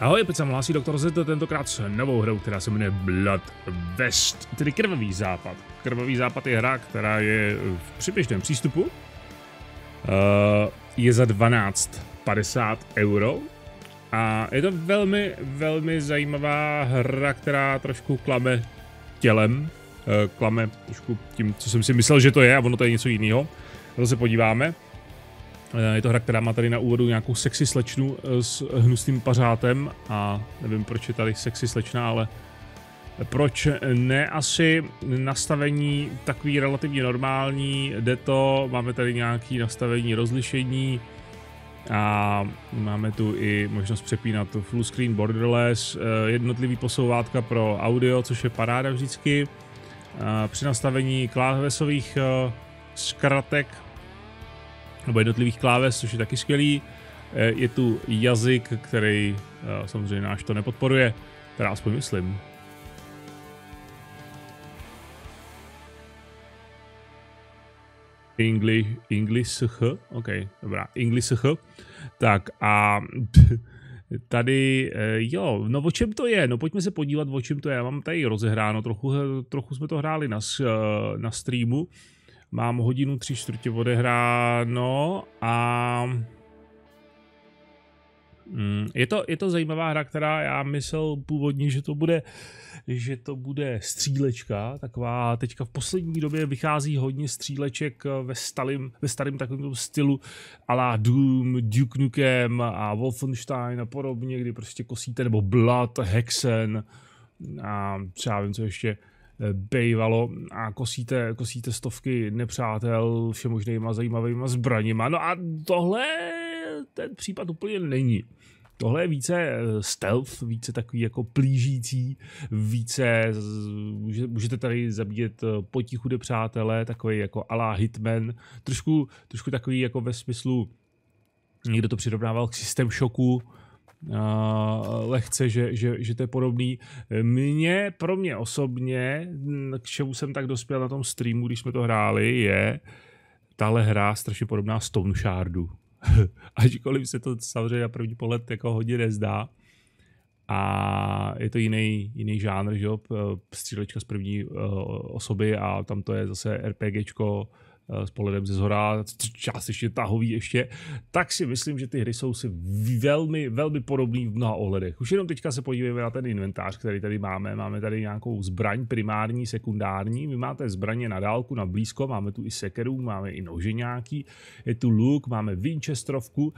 Ahoj, opět se hlásí doktor Zeta, tentokrát s novou hrou, která se jmenuje Blood West, tedy Krvavý západ. Krvavý západ je hra, která je v přibližném přístupu. Uh, je za 12,50 euro. A je to velmi, velmi zajímavá hra, která trošku klame tělem. Uh, klame trošku tím, co jsem si myslel, že to je, a ono to je něco jiného. Na to se podíváme. Eh, je to hra, která má tady na úvodu nějakou sexy slečnu eh, s hnusným pařátem a nevím, proč je tady sexy slečna, ale proč ne asi nastavení takový relativně normální, jde to, máme tady nějaký nastavení rozlišení a máme tu i možnost přepínat full screen borderless, eh, jednotlivý posouvátka pro audio, což je paráda vždycky. Při nastavení klávesových zkratek nebo jednotlivých kláves, což je taky skvělý. Eh, je tu jazyk, který eh, samozřejmě náš to nepodporuje, teda aspoň myslím. English, English, OK, dobrá, English, tak a tady, eh, jo, no o čem to je? No pojďme se podívat, o čem to je. Já mám tady rozehráno, trochu, trochu jsme to hráli na, na streamu, Mám hodinu tři čtvrtě odehráno a mm, je, to, je to zajímavá hra, která já myslel původně, že to bude že to bude střílečka, taková teďka v poslední době vychází hodně stříleček ve starým, ve starým takovém stylu la Doom, Duke Nukem a Wolfenstein a podobně, kdy prostě kosíte, nebo Blood, Hexen a třeba vím co ještě, bejvalo a kosíte, kosíte stovky nepřátel všemožnýma zajímavýma zbraněma. No a tohle ten případ úplně není. Tohle je více eh, stealth, více takový jako plížící, více můžete tady zabíjet eh, potichu přátelé, takový jako ala hitman, trošku, trošku takový jako ve smyslu, někdo to přirovnával k systém šoku, lehce, že, že, že to je podobný. Mně, pro mě osobně, k čemu jsem tak dospěl na tom streamu, když jsme to hráli, je tahle hra strašně podobná Stone Shardu. Ačkoliv se to samozřejmě na první pohled jako hodně nezdá. A je to jiný, jiný žánr, že jo? Střílečka z první osoby a tam to je zase RPGčko Eh, s pohledem ze zhora, částečně tahový ještě, tak si myslím, že ty hry jsou si velmi, velmi podobné v mnoha ohledech. Už jenom teďka se podívejme na ten inventář, který tady máme. Máme tady nějakou zbraň primární, sekundární, vy máte zbraně na dálku, na blízko, máme tu i sekeru, máme i nože nějaký, je tu luk, máme Winchesterovku.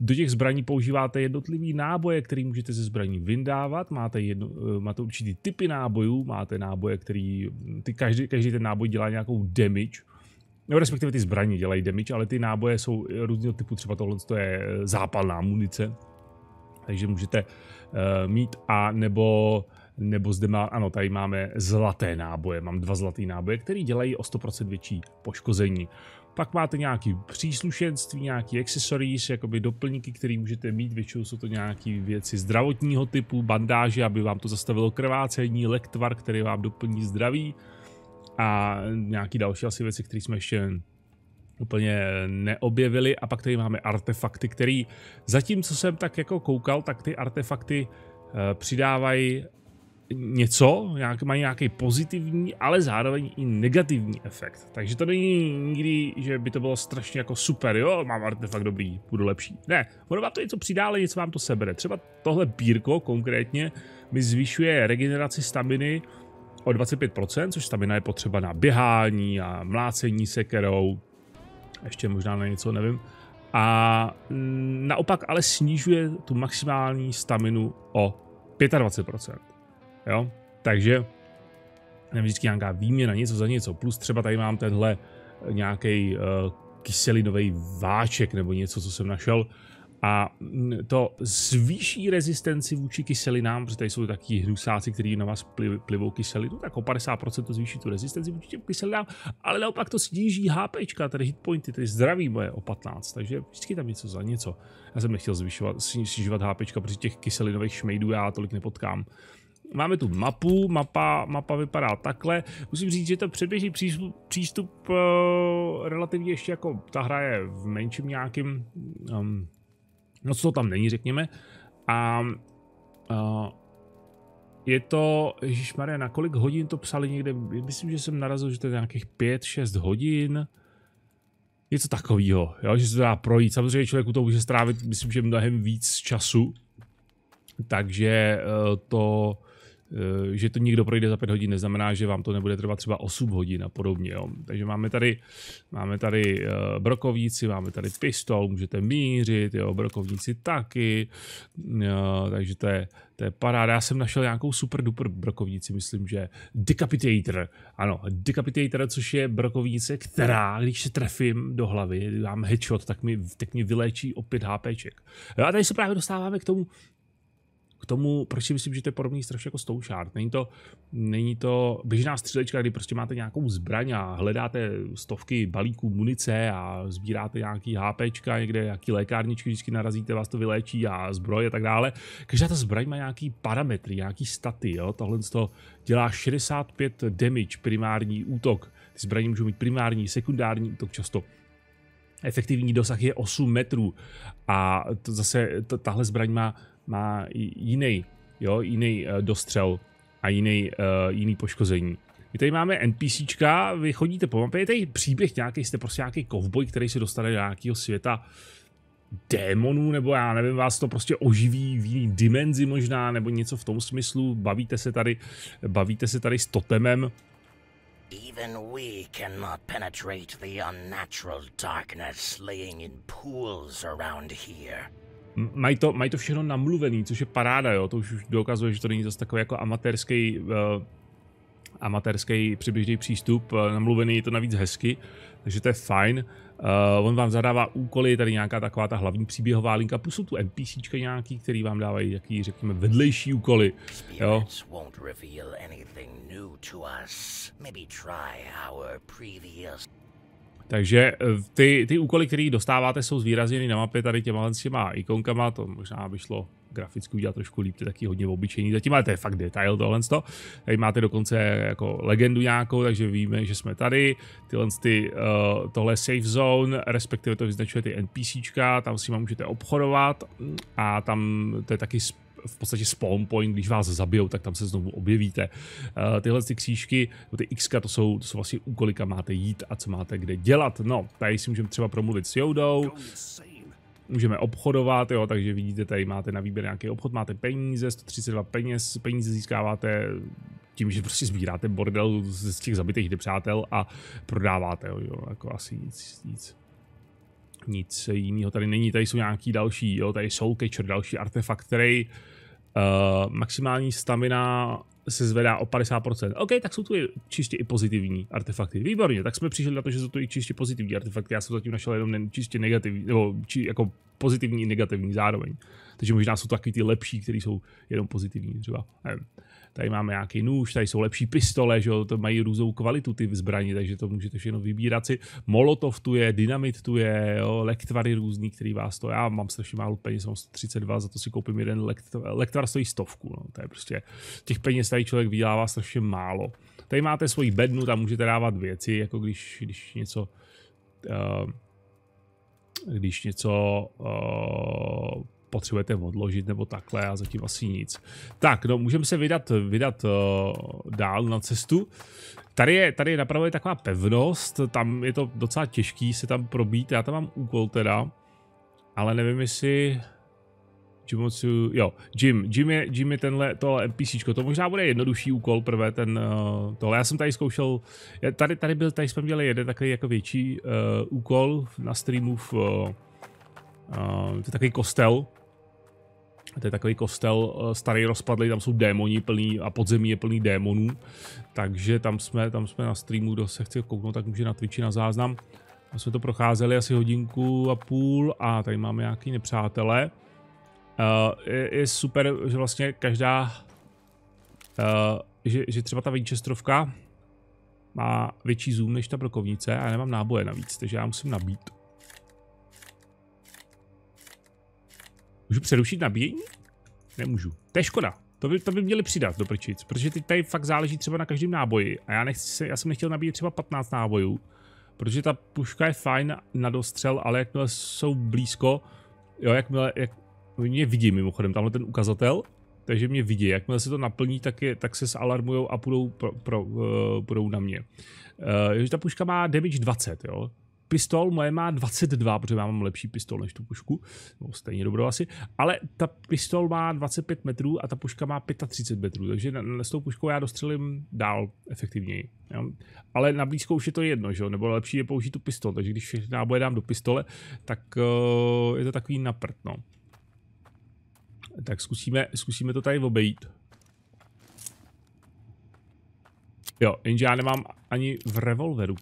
Do těch zbraní používáte jednotlivý náboje, který můžete ze zbraní vyndávat, máte, jedno, eh, máte určitý typy nábojů, máte náboje, který ty každý, každý ten náboj dělá nějakou damage, no respektive ty zbraně dělají damage, ale ty náboje jsou různého typu, třeba tohle to je eh, zápalná munice, takže můžete uh, mít a nebo nebo zde má, ano, tady máme zlaté náboje, mám dva zlaté náboje, které dělají o 100% větší poškození. Pak máte nějaké příslušenství, nějaké accessories, jakoby doplňky, které můžete mít, většinou jsou to nějaké věci zdravotního typu, bandáže, aby vám to zastavilo krvácení, lektvar, který vám doplní zdraví, a nějaký další asi věci, které jsme ještě úplně neobjevili. A pak tady máme artefakty, který zatím, co jsem tak jako koukal, tak ty artefakty eh, přidávají něco, nějak, mají nějaký pozitivní, ale zároveň i negativní efekt. Takže to není nikdy, že by to bylo strašně jako super, jo, mám artefakt dobrý, budu lepší. Ne, ono vám to něco přidá, ale něco vám to sebere. Třeba tohle bírko konkrétně mi zvyšuje regeneraci staminy, o 25%, což stamina je potřeba na běhání a mlácení sekerou, ještě možná na něco, nevím. A naopak ale snižuje tu maximální staminu o 25%. Jo? Takže nevím, vždycky nějaká výměna, něco za něco. Plus třeba tady mám tenhle nějaký uh, eh, kyselinový váček nebo něco, co jsem našel, a to zvýší rezistenci vůči kyselinám, protože tady jsou taky hnusáci, kteří na vás plivou kyselinu, no tak o 50% to zvýší tu rezistenci vůči těm kyselinám, ale naopak to sníží HP, tedy hitpointy, tedy zdraví moje o 15, takže vždycky tam něco za něco. Já jsem nechtěl zvyšovat, snižovat HP, protože těch kyselinových šmejdů já tolik nepotkám. Máme tu mapu, mapa, mapa vypadá takhle. Musím říct, že to předběžný přístup, přístup uh, relativně ještě jako ta hra je v menším nějakým um, no co tam není, řekněme. A uh, je to, Maria, na kolik hodin to psali někde, myslím, že jsem narazil, že to je nějakých 5-6 hodin, něco takového, jo, že se to dá projít. Samozřejmě člověk u toho může strávit, myslím, že mnohem víc času, takže uh, to Eh, že to někdo projde za 5 hodin, neznamená, že vám to nebude trvat třeba 8 hodin a podobně. Jo. Takže máme tady, máme tady eh, brokovníci, máme tady pistol, můžete mířit, jo, brokovníci taky, jo, eh, takže to je, to je paráda. Já jsem našel nějakou super duper brokovníci, myslím, že Decapitator. Ano, Decapitator, což je brokovnice, která, když se trefím do hlavy, dám headshot, tak mi, tak mi vyléčí opět HPček. Jo, a tady se právě dostáváme k tomu, k tomu, proč si myslím, že to je podobný strašně jako Shard. Není to, není to běžná střílečka, kdy prostě máte nějakou zbraň a hledáte stovky balíků munice a sbíráte nějaký HPčka, někde nějaký lékárničky, vždycky narazíte, vás to vyléčí a zbroj a tak dále. Každá ta zbraň má nějaký parametry, nějaký staty, jo? tohle to dělá 65 damage, primární útok. Ty zbraně můžou mít primární, sekundární útok často. Efektivní dosah je 8 metrů a to zase tahle zbraň má má jiný, jo, jiný uh, dostřel a jiný, uh, jiný poškození. My tady máme NPCčka, vy chodíte po mapě, je tady příběh nějaký, jste prostě nějaký kovboj, který se dostane do nějakého světa démonů, nebo já nevím, vás to prostě oživí v jiný dimenzi možná, nebo něco v tom smyslu, bavíte se tady, bavíte se tady s totemem. Even we cannot penetrate the unnatural darkness laying in pools around here mají to, mají to všechno namluvený, což je paráda, jo, to už, dokazuje, že to není zase takový jako amatérský uh, amatérský přibližný přístup, eh, namluvený je to navíc hezky, takže to je fajn. Uh, on vám zadává úkoly, tady nějaká taková ta hlavní příběhová linka, plus jsou tu NPCčka nějaký, který vám dávají jaký, řekněme, vedlejší úkoly. Jo. Takže eh, ty, ty úkoly, které dostáváte, jsou zvýrazněny na mapě tady těma, těma ikonkama, to možná by šlo graficky udělat trošku líp, to je taky hodně obyčejný. Zatím ale to je fakt detail tohle. To. Tady máte dokonce jako legendu nějakou, takže víme, že jsme tady. Tyhle ty, uh, tohle safe zone, respektive to vyznačuje ty NPCčka, tam si můžete obchodovat a tam to je taky v podstatě spawn point, když vás zabijou, tak tam se znovu objevíte. Eh, tyhle ty křížky, ty X, to jsou, to jsou vlastně úkoly, kam máte jít a co máte kde dělat. No, tady si můžeme třeba promluvit s Joudou. můžeme obchodovat, jo, takže vidíte, tady máte na výběr nějaký obchod, máte peníze, 132 peněz, peníze získáváte tím, že prostě sbíráte bordel z těch zabitých nepřátel a prodáváte, jo, jo jako asi nic, nic nic jiného tady není, tady jsou nějaký další, jo, tady Soulcatcher, další artefakt, který Eh, maximální stamina se zvedá o 50%. OK, tak jsou tu i čistě i pozitivní artefakty. Výborně, tak jsme přišli na to, že jsou tu i čistě pozitivní artefakty. Já jsem zatím našel jenom čistě negativní, nebo či, jako pozitivní i negativní zároveň. Takže možná jsou to taky ty lepší, které jsou jenom pozitivní. Třeba, nevím, tady máme nějaký nůž, tady jsou lepší pistole, že jo, to mají různou kvalitu ty zbraně, takže to můžete všechno vybírat si. Molotov tu je, dynamit tu je, jo, lektvary různý, který vás to, já mám strašně málo peněz, mám 132, za to si koupím jeden lektvar, lektvar stojí stovku, no, to je prostě, těch peněz tady člověk vydělává strašně málo. Tady máte svoji bednu, tam můžete dávat věci, jako když, když něco, uh, když něco uh, potřebujete odložit nebo takhle a zatím asi nic. Tak, no můžeme se vydat, vydat uh, dál na cestu. Tady je, tady je napravo je taková pevnost, tam je to docela těžký se tam probít, já tam mám úkol teda, ale nevím jestli... Jimotsu, jo, Jim, Jim je, Jim je tenhle, tohle NPC, to možná bude jednodušší úkol prvé, ten, uh, tohle, já jsem tady zkoušel, tady, tady byl, tady jsme měli jeden takový jako větší uh, úkol na streamu v, uh, uh, to je takový kostel, to je takový kostel starý rozpadlý, tam jsou démoni plný a podzemí je plný démonů, takže tam jsme, tam jsme na streamu, kdo se chce kouknout, tak může na Twitchi na záznam. a jsme to procházeli asi hodinku a půl a tady máme nějaký nepřátelé. Uh, je, je super, že vlastně každá, uh, že, že třeba ta Winchesterovka má větší zoom než ta brokovnice a já nemám náboje navíc, takže já musím nabít. Můžu přerušit nabíjení? Nemůžu. To je škoda. To by, to by měli přidat do prčic, protože teď tady fakt záleží třeba na každém náboji. A já, nechci, já jsem nechtěl nabíjet třeba 15 nábojů, protože ta puška je fajn na dostřel, ale jakmile jsou blízko, jo, jakmile, jak, Oni mě vidí mimochodem, tamhle ten ukazatel, takže mě vidí. Jakmile se to naplní, tak, je, tak se zalarmujou a půjdou, pro, pro, uh, půjdou na mě. Uh, ta puška má damage 20, jo. Pistol moje má 22, protože já mám lepší pistol než tu pušku, no, stejně dobrou asi, ale ta pistol má 25 metrů a ta puška má 35 metrů, takže na, na, s tou puškou já dostřelím dál efektivněji. Jo? Ale na blízkou už je to jedno, že? nebo lepší je použít tu pistol, takže když všechny náboje dám do pistole, tak uh, je to takový naprt. No. Tak zkusíme, zkusíme to tady obejít. Jo, jenže já nemám ani v revolveru.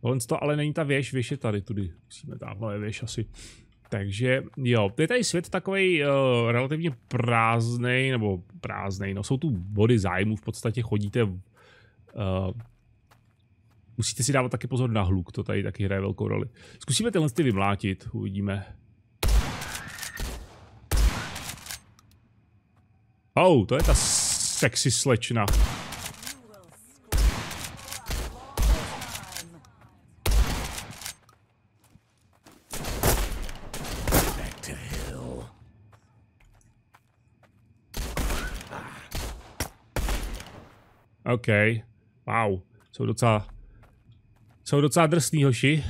Tohle to ale není ta věž, věž je tady, tudy. Musíme tamhle je věž asi. Takže jo, je tady svět takový uh, eh, relativně prázdný, nebo prázdný, no jsou tu body zájmu, v podstatě chodíte, uh, musíte si dávat taky pozor na hluk, to tady taky hraje velkou roli. Zkusíme tenhle ty vymlátit, uvidíme. oh, to je ta sexy slečna. OK. Wow. Jsou docela... Jsou docela drsný hoši.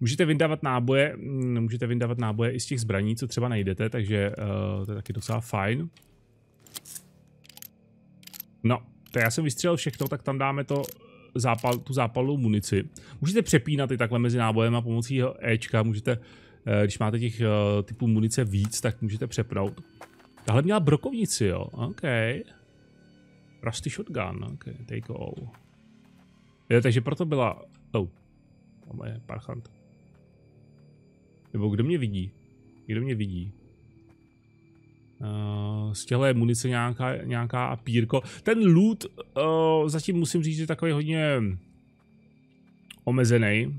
Můžete vyndávat náboje, mm, můžete vyndávat náboje i z těch zbraní, co třeba najdete, takže uh, to je taky docela fajn. No, tak já jsem vystřelil všechno, tak tam dáme to eh, zápal, tu zápalnou munici. Můžete přepínat i takhle mezi nábojem a pomocí Ečka, můžete, eh, když máte těch typů munice víc, tak můžete přepnout. Tahle měla brokovnici, jo, OK. Rusty shotgun, OK, take all. Jo, takže proto byla, oh, tam je parchant. Nebo kdo mě vidí? Kdo mě vidí? Uh, z těhle munice nějaká, nějaká pírko. Ten loot uh, zatím musím říct, že je takový hodně omezený,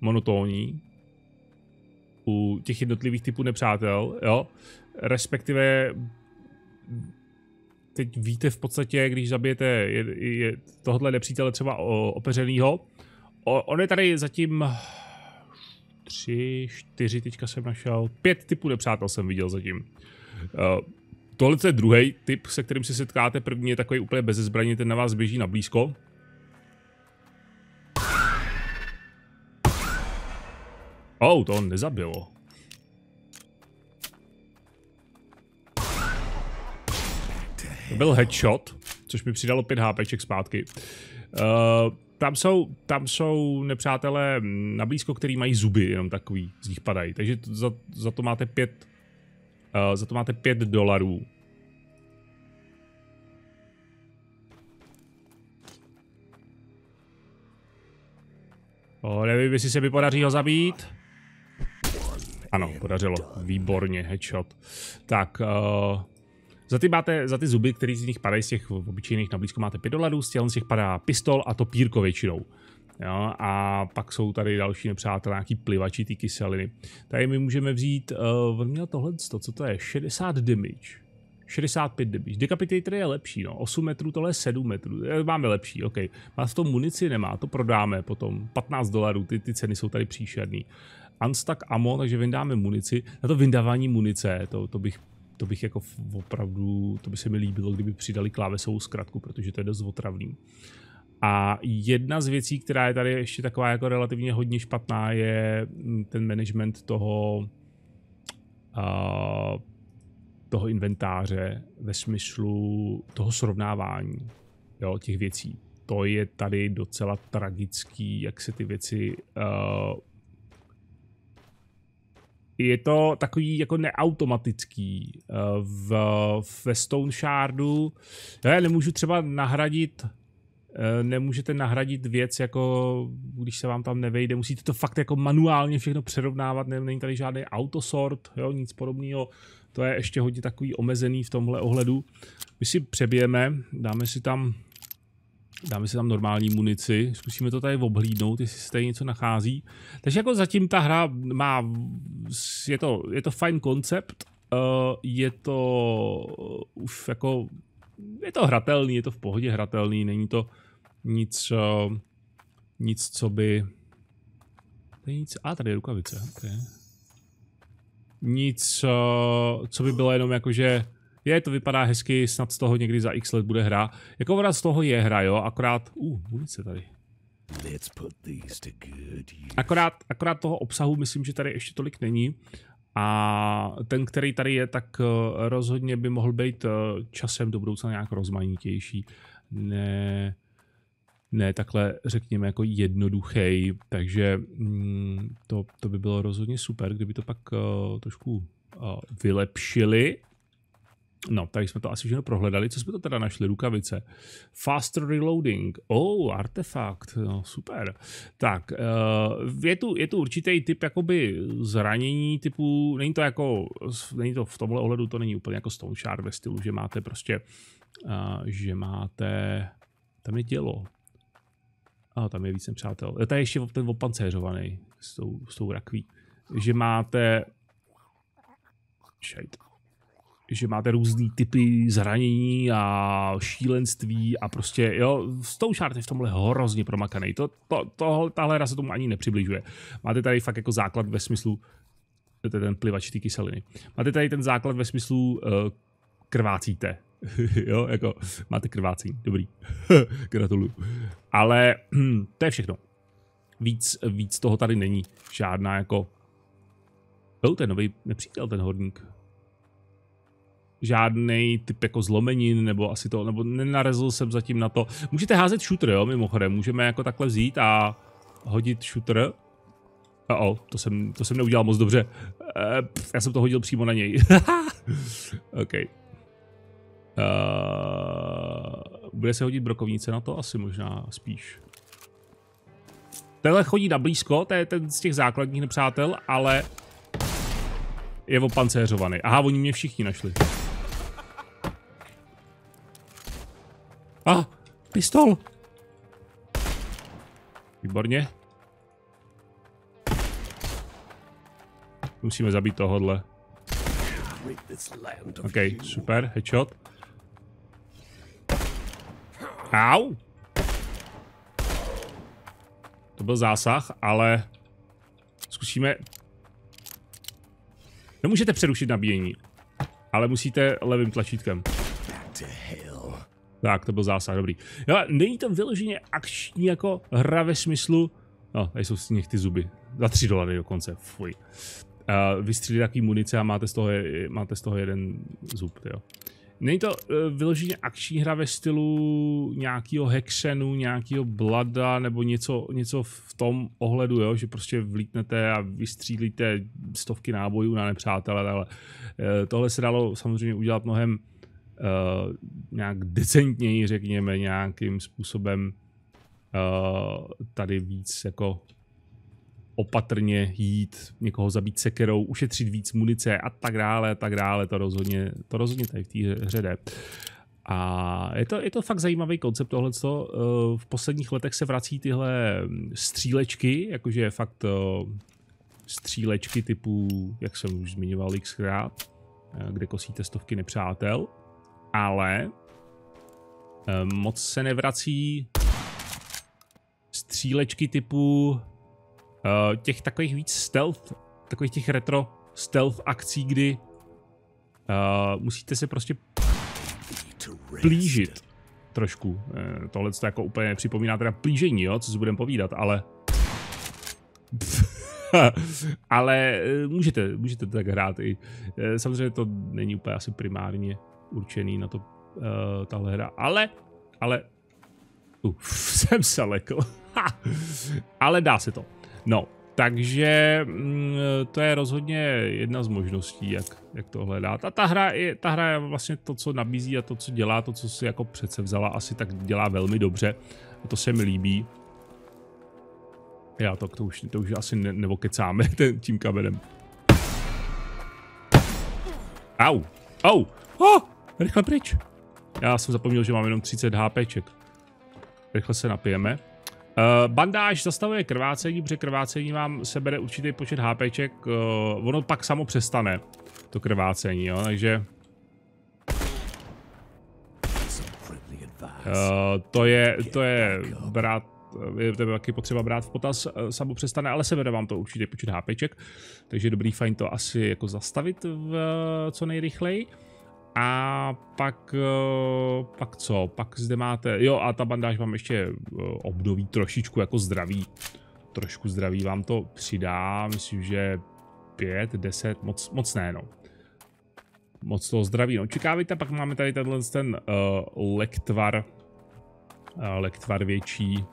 monotónní u těch jednotlivých typů nepřátel, jo. Respektive teď víte v podstatě, když zabijete je, je, tohle nepřítele třeba opeřenýho, O, on je tady zatím tři, čtyři, teďka jsem našel, pět typů nepřátel jsem viděl zatím. Uh, tohle je druhý typ, se kterým se setkáte. První je takový úplně bez zbraní, ten na vás běží na blízko. Oh, to on nezabilo. To byl headshot, což mi přidalo 5 HPček zpátky. Uh, tam jsou, tam jsou nepřátelé na blízko, který mají zuby, jenom takový, z nich padají. Takže to, za, za to máte pět, uh, za to máte pět dolarů. O, nevím, jestli se mi podaří ho zabít. Ano, podařilo. Výborně, headshot. Tak, uh, za ty máte, za ty zuby, které z nich padají z těch obyčejných na blízko, máte 5 dolarů, z těch, z těch padá pistol a to pírko většinou. Jo, a pak jsou tady další nepřátelé, nějaký plivači, ty kyseliny. Tady my můžeme vzít, uh, on měl tohle, co to je, 60 damage. 65 damage. Decapitator je lepší, no. 8 metrů, tohle je 7 metrů. Eh, máme lepší, OK. Má v tom munici nemá, to prodáme potom. 15 dolarů, ty, ty ceny jsou tady příšerný. Unstuck ammo, takže vyndáme munici. Na to vyndávání munice, to, to bych to bych jako opravdu, to by se mi líbilo, kdyby přidali klávesovou zkratku, protože to je dost otravný. A jedna z věcí, která je tady ještě taková jako relativně hodně špatná, je mm, ten management toho uh, toho inventáře ve smyslu toho srovnávání jo, těch věcí. To je tady docela tragický, jak se ty věci uh, je to takový jako neautomatický. Eh, v, ve Stone Shardu já nemůžu třeba nahradit eh, nemůžete nahradit věc jako, když se vám tam nevejde, musíte to fakt jako manuálně všechno přerovnávat, není tady žádný autosort, jo, nic podobného, to je ještě hodně takový omezený v tomhle ohledu. My si přebijeme, dáme si tam Dáme si tam normální munici, zkusíme to tady obhlídnout, jestli se tady něco nachází. Takže jako zatím ta hra má, je to, je to fajn koncept, eh, je to už jako, je to hratelný, je to v pohodě hratelný, není to nic, eh, nic, co by, tady nic, a tady je rukavice, okay. Nic, eh, co by bylo jenom jakože je, to vypadá hezky, snad z toho někdy za x let bude hra. Jako z toho je hra, jo, akorát, uh, munice tady. Akorát, akorát toho obsahu myslím, že tady ještě tolik není. A ten, který tady je, tak eh, rozhodně by mohl být eh, časem do budoucna nějak rozmanitější. Ne, ne takhle, řekněme, jako jednoduchý. Takže mm, to, to by bylo rozhodně super, kdyby to pak eh, trošku vylepšili. No, tak jsme to asi všechno prohledali. Co jsme to teda našli? Rukavice. Faster reloading. Oh, artefakt. No, super. Tak, eh, je tu, je tu určitý typ jakoby zranění typu, není to jako, není to v tomhle ohledu, to není úplně jako Stone Shard ve stylu, že máte prostě, eh, že máte, tam je tělo. A tam je víc přátel. Eh, Tady je ještě ten opancéřovaný s tou, s tou rakví. Že máte, Shit že máte různý typy zranění a šílenství a prostě, jo, Stone Shard je v tomhle hrozně promakaný. To, to, to, tahle hra se tomu ani nepřibližuje. Máte tady fakt jako základ ve smyslu, to je ten plivač ty kyseliny. Máte tady ten základ ve smyslu uh, krvácíte. jo, jako máte krvácí, dobrý. Gratuluju. Ale hm, to je všechno. Víc, víc toho tady není. Žádná jako... Byl ten nový nepřítel, ten horník žádný typ jako zlomenin, nebo asi to, nebo nenarezl jsem zatím na to. Můžete házet shooter, jo, mimochodem, můžeme jako takhle vzít a hodit shooter. Oh, oh to, jsem, to jsem neudělal moc dobře. Uh, eh, pff, já jsem to hodil přímo na něj. OK. Uh, bude se hodit brokovnice na to? Asi možná spíš. Tenhle chodí na blízko, to je ten z těch základních nepřátel, ale je opancéřovaný. Aha, oni mě všichni našli. A, ah, pistol. Výborně. Musíme zabít tohohle. OK, super, headshot. Au! To byl zásah, ale zkusíme... Nemůžete přerušit nabíjení, ale musíte levým tlačítkem. Tak, to byl zásah, dobrý. Jo, není to vyloženě akční jako hra ve smyslu... No, tady jsou si ty zuby. Za tři dolary dokonce, fuj. Uh, vystřílí takový munice a máte z toho, máte z toho jeden zub, jo. Není to uh, vyloženě akční hra ve stylu nějakého hexenu, nějakého blada nebo něco, něco v tom ohledu, jo? že prostě vlítnete a vystřílíte stovky nábojů na nepřátele, ale uh, tohle se dalo samozřejmě udělat mnohem Eh, nějak decentněji, řekněme, nějakým způsobem uh, tady víc jako opatrně jít, někoho zabít sekerou, ušetřit víc munice a tak dále, a tak dále, to rozhodně, to rozhodně tady v té hře jde. A je to, je to fakt zajímavý koncept tohle, co eh, v posledních letech se vrací tyhle střílečky, jakože fakt střílečky typu, jak jsem už zmiňoval xkrát, kde kosíte stovky nepřátel ale eh, moc se nevrací střílečky typu eh, těch takových víc stealth, takových těch retro stealth akcí, kdy eh, musíte se prostě plížit trošku. Tohle to jako úplně připomíná teda plížení, jo, co si budeme povídat, ale... ale můžete, můžete tak hrát i. Samozřejmě to není úplně asi primárně určený na to uh, tahle hra. Ale, ale, uf, jsem se lekl. ale dá se to. No, takže mm, to je rozhodně jedna z možností, jak, jak to hledat. A ta hra, je, ta hra je vlastně to, co nabízí a to, co dělá, to, co si jako přece vzala, asi tak dělá velmi dobře. A to se mi líbí. Já to, to už, to už asi ne, nevokecáme ten, tím kamenem. Au. Au. Oh. Rychle pryč. Já jsem zapomněl, že mám jenom 30 HPček. Rychle se napijeme. Uh, bandáž zastavuje krvácení, protože krvácení vám sebere určitý počet HPček. Uh, eh, ono pak samo přestane, to krvácení, jo, takže... Uh, to je, to je brát, je to taky potřeba brát v potaz, samo přestane, ale sebere vám to určitě počet HPček, takže je dobrý fajn to asi jako zastavit v, co nejrychleji. Uh, a pak, eh, pak co? Pak zde máte, jo a ta bandáž vám ještě eh, obdoví trošičku jako zdraví. Trošku zdraví vám to přidá, myslím, že 5, 10, moc, moc ne no. Moc toho zdraví no. čekávajte, pak máme tady tenhle ten uh, lektvar, uh, lektvar větší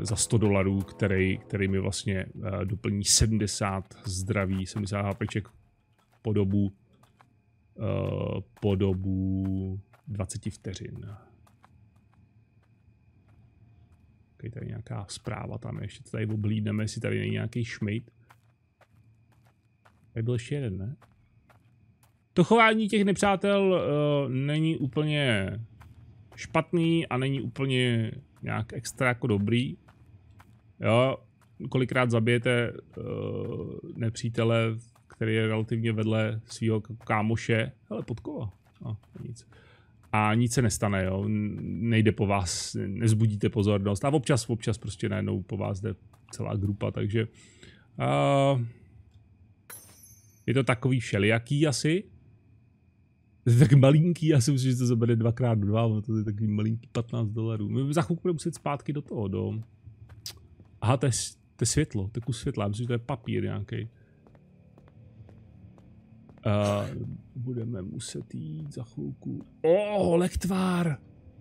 za 100 dolarů, který, který mi vlastně uh, doplní 70 zdraví, 70 HPček po dobu Eh, po dobu 20 vteřin. Okay, tady nějaká zpráva tam ještě. Tady oblídneme, jestli tady není nějaký šmejt. Tady byl ještě jeden, ne? To chování těch nepřátel uh, není úplně špatný a není úplně nějak extra jako dobrý. Jo, kolikrát zabijete uh, nepřítele v který je relativně vedle svého kámoše, ale podkova. A no, nic. A nic se nestane, jo. Nejde po vás, nezbudíte pozornost. A občas, občas prostě najednou po vás jde celá grupa, takže uh, je to takový všelijaký asi. Je tak malinký, já si myslím, že to zabere 2x2, to je takový malinký 15 dolarů. My za chvilku budeme muset zpátky do toho, do... Aha, to je, to je světlo, to je kus světla, myslím, že to je papír nějaký. Uh, budeme muset jít za chvilku. O, oh, lektvár!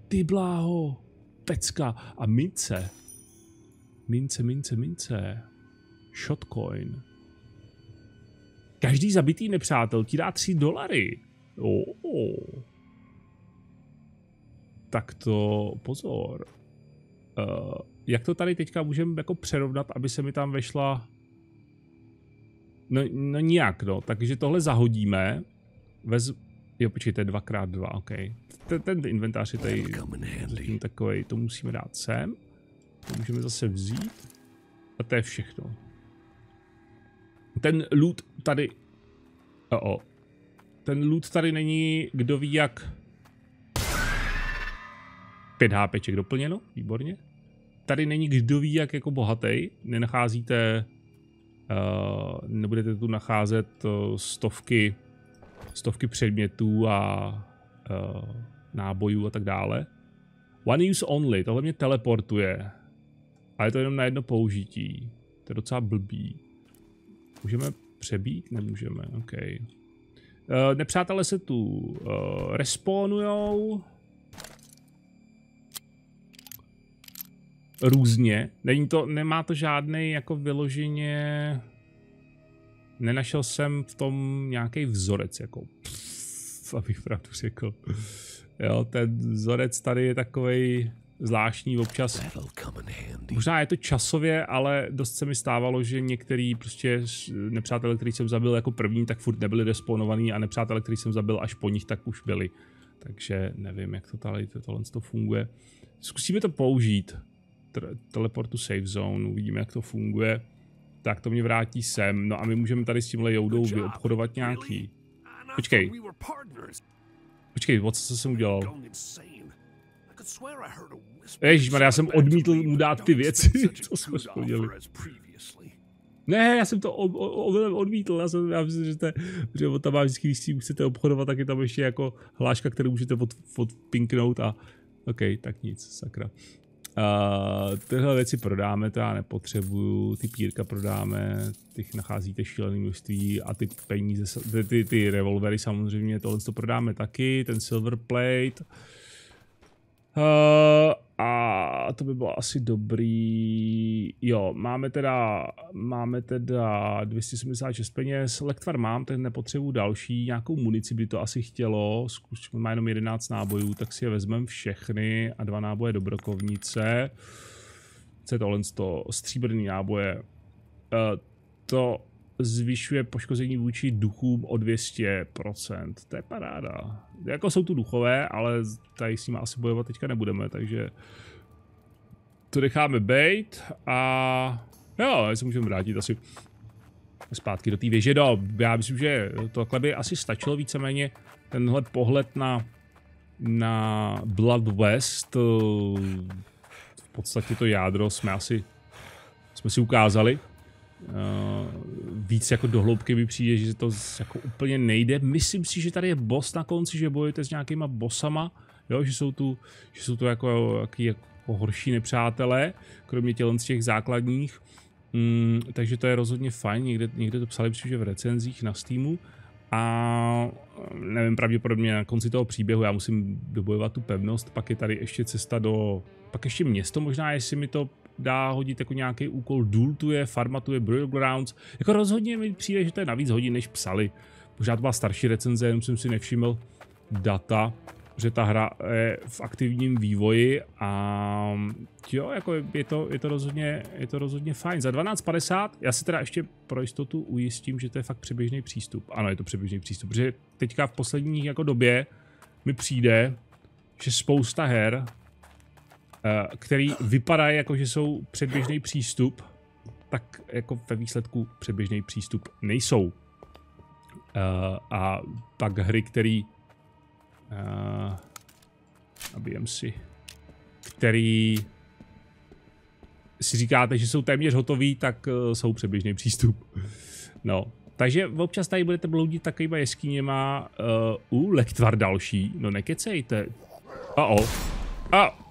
Ty bláho! Pecka! A mince. Mince, mince, mince. Shotcoin. Každý zabitý nepřátel ti dá 3 dolary. Oh, oh. Tak to pozor. Uh, jak to tady teďka můžeme jako přerovnat, aby se mi tam vešla No, no nijak, no. Takže tohle zahodíme. Vez... Jo, počkejte, 2 x dva. OK. Ten, ten inventář je tady takový, to musíme dát sem. To můžeme zase vzít. A to je všechno. Ten loot tady... Oh, oh. Ten loot tady není, kdo ví jak... 5 HPček doplněno, výborně. Tady není kdo ví jak jako bohatý, nenacházíte Eh, nebudete tu nacházet eh, stovky, stovky předmětů a eh, nábojů a tak dále. One use only, tohle mě teleportuje. A je to jenom na jedno použití. To je docela blbý. Můžeme přebít? Nemůžeme, OK. Uh, nepřátelé se tu uh, respawnujou. různě. Není to, nemá to žádný jako vyloženě... Nenašel jsem v tom nějaký vzorec, jako pff, abych pravdu řekl. Jo, ten vzorec tady je takový zvláštní občas. Možná je to časově, ale dost se mi stávalo, že některý prostě nepřátelé, který jsem zabil jako první, tak furt nebyli desponovaný a nepřátelé, který jsem zabil až po nich, tak už byli. Takže nevím, jak to tady tohle to funguje. Zkusíme to použít teleportu safe zone, uvidíme, jak to funguje. Tak to mě vrátí sem, no a my můžeme tady s tímhle Joudou vyobchodovat nějaký. Počkej. Počkej, o co jsem udělal? Ježíš, já jsem odmítl mu dát ty věci, co jsme spodili. Ne, já jsem to od, od, odmítl, já jsem, já myslím, že, to, že tam má vždycky, když si chcete obchodovat, tak je tam ještě jako hláška, kterou můžete od, odpinknout a OK, tak nic, sakra tyhle věci prodáme, to já nepotřebuju, ty pírka prodáme, těch nacházíte šílený množství a ty peníze, ty, ty, ty revolvery samozřejmě, tohle to prodáme taky, ten silver plate, Uh, a to by bylo asi dobrý. Jo, máme teda, máme teda 276 peněz. Lektvar mám, ten nepotřebu další. Nějakou munici by to asi chtělo. Zkusíme, má jenom 11 nábojů, tak si je vezmeme všechny a dva náboje do brokovnice. Co je tohle to? Stříbrný náboje. Uh, to zvyšuje poškození vůči duchům o 200%. To je paráda. Jako jsou tu duchové, ale tady s nimi asi bojovat teďka nebudeme, takže to necháme bejt a jo, se můžeme vrátit asi zpátky do té věže. No, já myslím, že tohle by asi stačilo víceméně tenhle pohled na, na Blood West. V podstatě to jádro jsme asi jsme si ukázali. Eh, víc jako hloubky mi přijde, že to jako úplně nejde. Myslím si, že tady je boss na konci, že bojujete s nějakýma bossama, jo, že jsou tu, že jsou tu jako, jaký, jako horší nepřátelé, kromě tělen z těch základních. Mm, takže to je rozhodně fajn, někde, někde to psali že v recenzích na Steamu a eh, nevím, pravděpodobně na konci toho příběhu já musím dobojovat tu pevnost, pak je tady ještě cesta do, pak ještě město možná, jestli mi to dá hodit jako nějaký úkol, dultuje, farmatuje, broil grounds. Jako rozhodně mi přijde, že to je navíc hodin, než psali. Možná to byla starší recenze, jenom jsem si nevšiml data, že ta hra je v aktivním vývoji a jo, jako je to, je to, rozhodně, je to rozhodně fajn. Za 12.50, já si teda ještě pro jistotu ujistím, že to je fakt přeběžný přístup. Ano, je to přeběžný přístup, protože teďka v poslední jako době mi přijde, že spousta her Eh, který vypadá, jako, že jsou předběžný přístup, tak jako ve výsledku předběžný přístup nejsou. Eh, a pak hry, který eh, nabijem si, který si říkáte, že jsou téměř hotový, tak jsou předběžný přístup. No, takže občas tady budete bloudit takovýma jeskyněma uh, u Lektvar další. No nekecejte. A o. A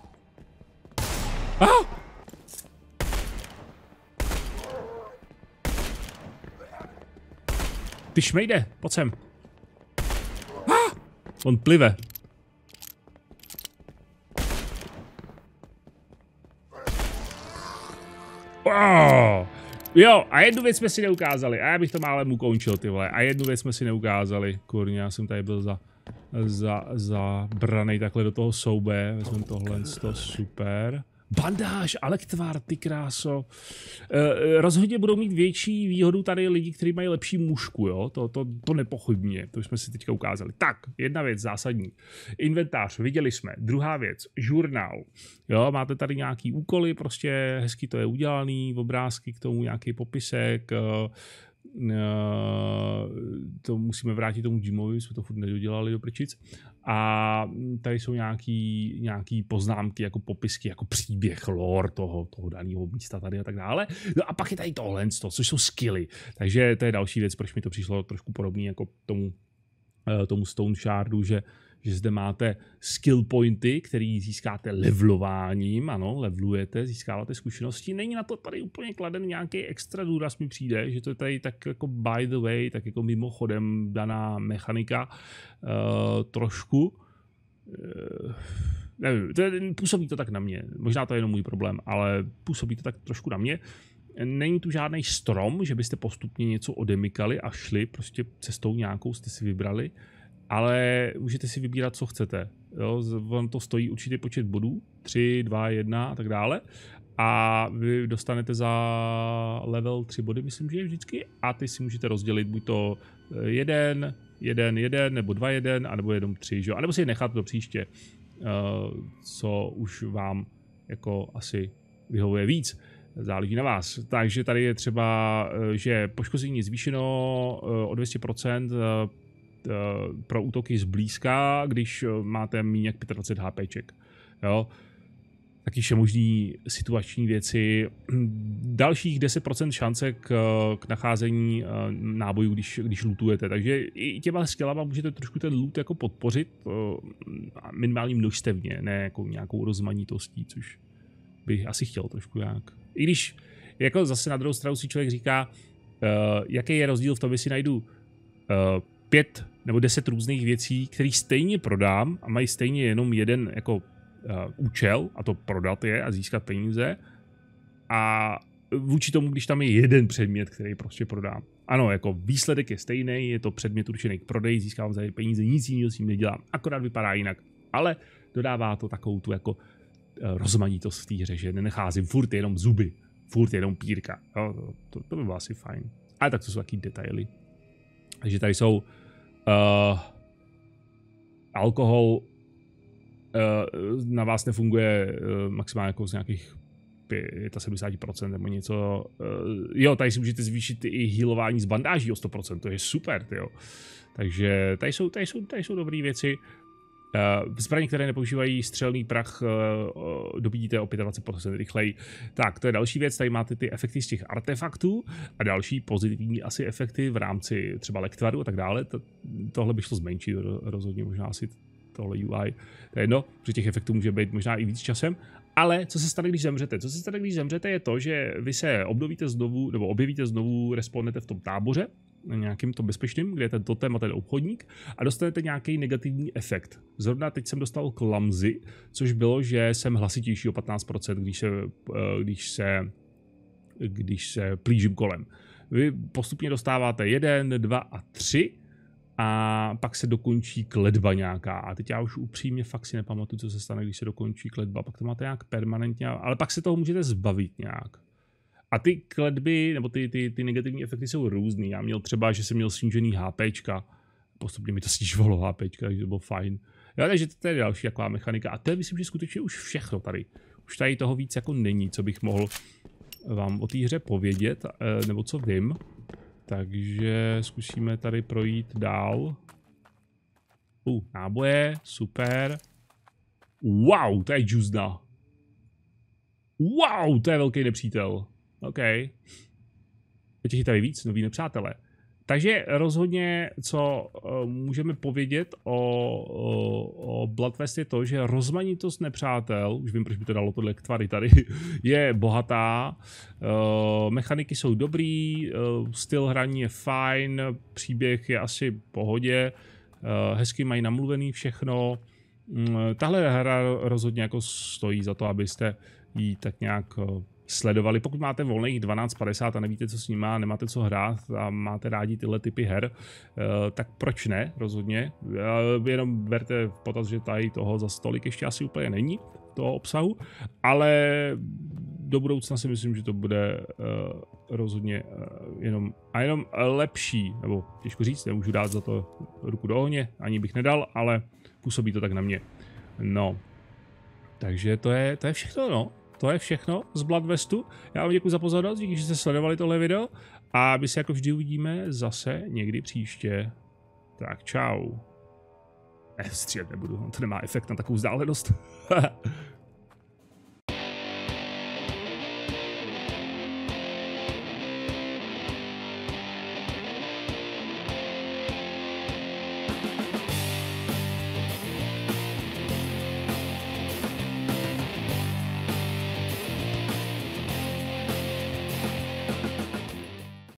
Ty šmejde, pojď sem. On plive. Oh. Jo, a jednu věc jsme si neukázali. A já bych to málem ukončil, ty vole. A jednu věc jsme si neukázali. Kurně, já jsem tady byl za, za, za branej takhle do toho soube. Vezmeme tohle, to super bandáž, elektvar, ty kráso. Eh, eh, rozhodně budou mít větší výhodu tady lidi, kteří mají lepší mušku, jo? To, to, to nepochybně, to jsme si teďka ukázali. Tak, jedna věc zásadní. Inventář, viděli jsme. Druhá věc, žurnál. Jo, máte tady nějaký úkoly, prostě hezky to je udělaný, obrázky k tomu, nějaký popisek, eh, Eh, to musíme vrátit tomu Jimovi, jsme to furt nedodělali do prčic. A tady jsou nějaký, nějaký poznámky, jako popisky, jako příběh, lore toho, toho daného místa tady a tak dále. No a pak je tady tohle, což jsou skilly. Takže to je další věc, proč mi to přišlo trošku podobný jako tomu, eh, tomu Stone Shardu, že uh, že zde máte skill pointy, který získáte levelováním, ano, levelujete, získáváte zkušenosti. Není na to tady úplně kladen nějaký extra důraz, mi přijde, že to je tady tak jako by the way, tak jako mimochodem daná mechanika uh, trošku. Uh, nevím, to je, působí to tak na mě. Možná to je jenom můj problém, ale působí to tak trošku na mě. Není tu žádný strom, že byste postupně něco odemykali a šli prostě cestou nějakou, jste si vybrali. Uh, ale můžete si vybírat, co chcete. Jo? Vám to stojí určitý počet bodů, 3, 2, 1 a tak dále. A vy dostanete za level 3 body, myslím, že je vždycky, a ty si můžete rozdělit buď to eh, jeden, jeden, jeden, nebo dva, jeden, anebo jenom tři, že? anebo si je nechat do příště, eh, co už vám jako asi vyhovuje víc záleží na vás. Takže tady je třeba, eh, že poškození zvýšeno o 200%, Eh, pro útoky zblízka, když eh, máte méně jak 25 HPček. Jo? Taky je možný situační věci. Dalších 10% šance k, k nacházení eh, nábojů, když, když lootujete. Takže i těma skillama můžete trošku ten loot jako podpořit minimálně množstevně, ne jako nějakou rozmanitostí, což bych asi chtěl trošku nějak. I když jako zase na druhou stranu si člověk říká, jaký je rozdíl v tom, jestli najdu pět nebo deset různých věcí, které stejně prodám a mají stejně jenom jeden jako uh, účel a to prodat je a získat peníze a vůči tomu, když tam je jeden předmět, který prostě prodám. Ano, jako výsledek je stejný, je to předmět určený k prodeji, získávám za peníze, nic jiného s tím nedělám, akorát vypadá jinak, ale dodává to takovou tu jako eh, rozmanitost v té hře, že nenecházím furt jenom zuby, furt jenom pírka. Jo, to, to by bylo asi fajn. Ale tak to jsou taky detaily. Takže tady jsou Uh, alkohol uh, na vás nefunguje uh, maximálně jako z nějakých 75% nebo něco. Uh, jo, tady si můžete zvýšit i healování z bandáží o 100%, to je super, jo. Takže tady jsou, tady jsou, tady jsou dobré věci. Eh, zbraně, které nepoužívají střelný prach, eh, eh, dobíjíte o 25% rychleji. Tak, to je další věc. Tady máte ty efekty z těch artefaktů a další pozitivní asi efekty v rámci třeba lektvaru a tak dále. Tohle by šlo zmenšit rozhodně, možná asi tohle UI. To je jedno, protože těch efektů může být možná i víc časem. Ale co se stane, když zemřete? Co se stane, když zemřete, je to, že vy se obnovíte znovu, nebo objevíte znovu, Respondete v tom táboře, nějakým to bezpečným, kde je totem a ten obchodník, a dostanete nějaký negativní efekt. Zrovna teď jsem dostal klamzy, což bylo, že jsem hlasitější o 15%, když se, eh, když se, když se plížím kolem. Vy postupně dostáváte 1, 2 a 3 a pak se dokončí kledba nějaká. A teď já už upřímně fakt si nepamatuju, co se stane, když se dokončí kledba. Pak to máte nějak permanentně, ale pak se toho můžete zbavit nějak. A ty kledby, nebo ty, ty, ty negativní efekty jsou různý. Já měl třeba, že jsem měl snížený HP. postupně mi to snižovalo HP. takže to bylo fajn. Jo, takže to je další taková mechanika. A to je, myslím, že skutečně už všechno tady. Už tady toho víc jako není, co bych mohl vám o té hře povědět, eh, nebo co vím. Takže zkusíme tady projít dál. U, uh, náboje, super. Wow, to je džuzna. Wow, to je velký nepřítel. OK. Těch tady víc, noví nepřátelé. Takže rozhodně, co eh, můžeme povědět o, o, o Bloodfest je to, že rozmanitost nepřátel, už vím, proč by to dalo tohle tvary tady, je bohatá, eh, mechaniky jsou dobrý, eh, styl hraní je fajn, příběh je asi v pohodě, hezky mají namluvený všechno. Mm, tahle hra rozhodně jako stojí za to, abyste ji tak nějak sledovali. Pokud máte volných 12.50 a nevíte, co s ním má, nemáte co hrát a máte rádi tyhle typy her, eh, tak proč ne, rozhodně. Eh, jenom berte v potaz, že tady toho za stolik ještě asi úplně není, toho obsahu, ale do budoucna si myslím, že to bude uh, rozhodně uh, jenom a jenom lepší, nebo těžko říct, nemůžu dát za to ruku do ohně, ani bych nedal, ale působí to tak na mě. No, takže to je, to je všechno, no to je všechno z Bloodvestu. Já vám děkuji za pozornost, díky, že jste sledovali tohle video a my se jako vždy uvidíme zase někdy příště. Tak čau. Ne, střílet nebudu, to nemá efekt na takovou vzdálenost.